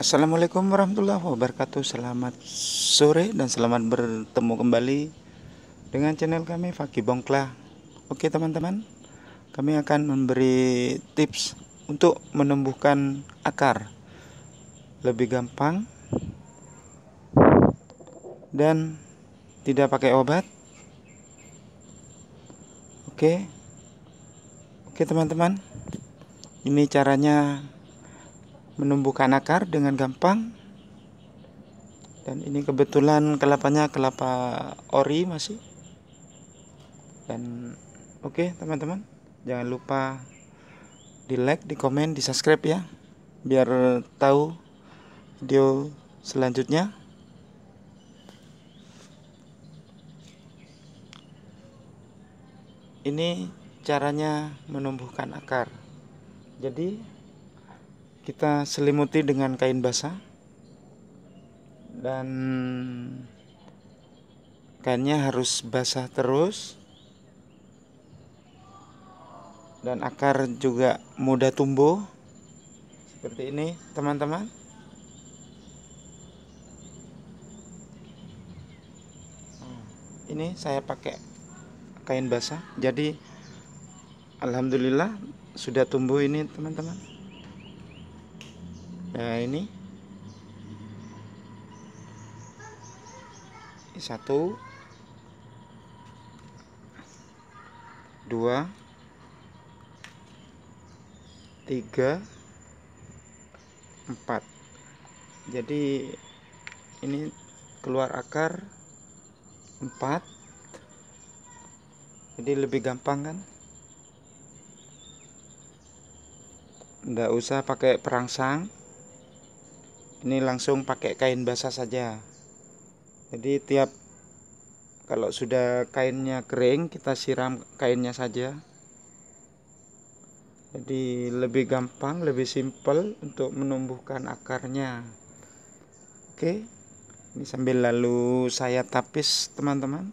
Assalamualaikum warahmatullahi wabarakatuh Selamat sore dan selamat bertemu kembali Dengan channel kami Fakih Bongkla Oke teman-teman Kami akan memberi tips Untuk menumbuhkan akar Lebih gampang Dan Tidak pakai obat Oke Oke teman-teman Ini caranya menumbuhkan akar dengan gampang dan ini kebetulan kelapanya kelapa ori masih dan oke okay, teman-teman jangan lupa di like di komen di subscribe ya biar tahu video selanjutnya ini caranya menumbuhkan akar jadi kita selimuti dengan kain basah dan kainnya harus basah terus dan akar juga mudah tumbuh seperti ini teman-teman hmm, ini saya pakai kain basah jadi Alhamdulillah sudah tumbuh ini teman-teman nah ini satu dua tiga empat jadi ini keluar akar empat jadi lebih gampang kan Tidak usah pakai perangsang ini langsung pakai kain basah saja jadi tiap kalau sudah kainnya kering kita siram kainnya saja jadi lebih gampang lebih simpel untuk menumbuhkan akarnya oke ini sambil lalu saya tapis teman-teman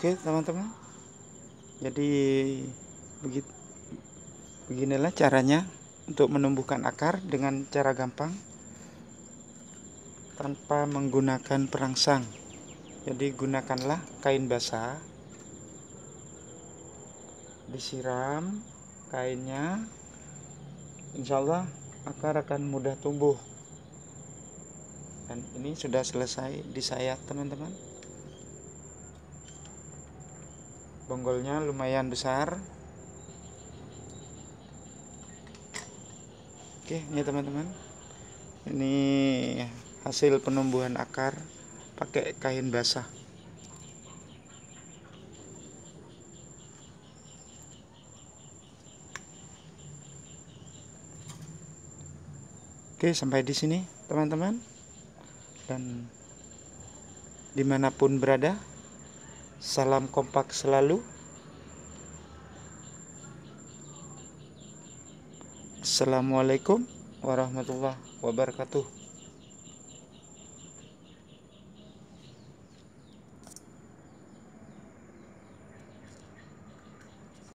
Oke teman-teman Jadi Beginilah caranya Untuk menumbuhkan akar dengan cara gampang Tanpa menggunakan perangsang Jadi gunakanlah kain basah Disiram kainnya Insya Allah akar akan mudah tumbuh dan ini sudah selesai disayat teman-teman bonggolnya lumayan besar oke ini teman-teman ini hasil penumbuhan akar pakai kain basah Oke, sampai di sini, teman-teman, dan dimanapun berada. Salam kompak selalu. Assalamualaikum warahmatullahi wabarakatuh.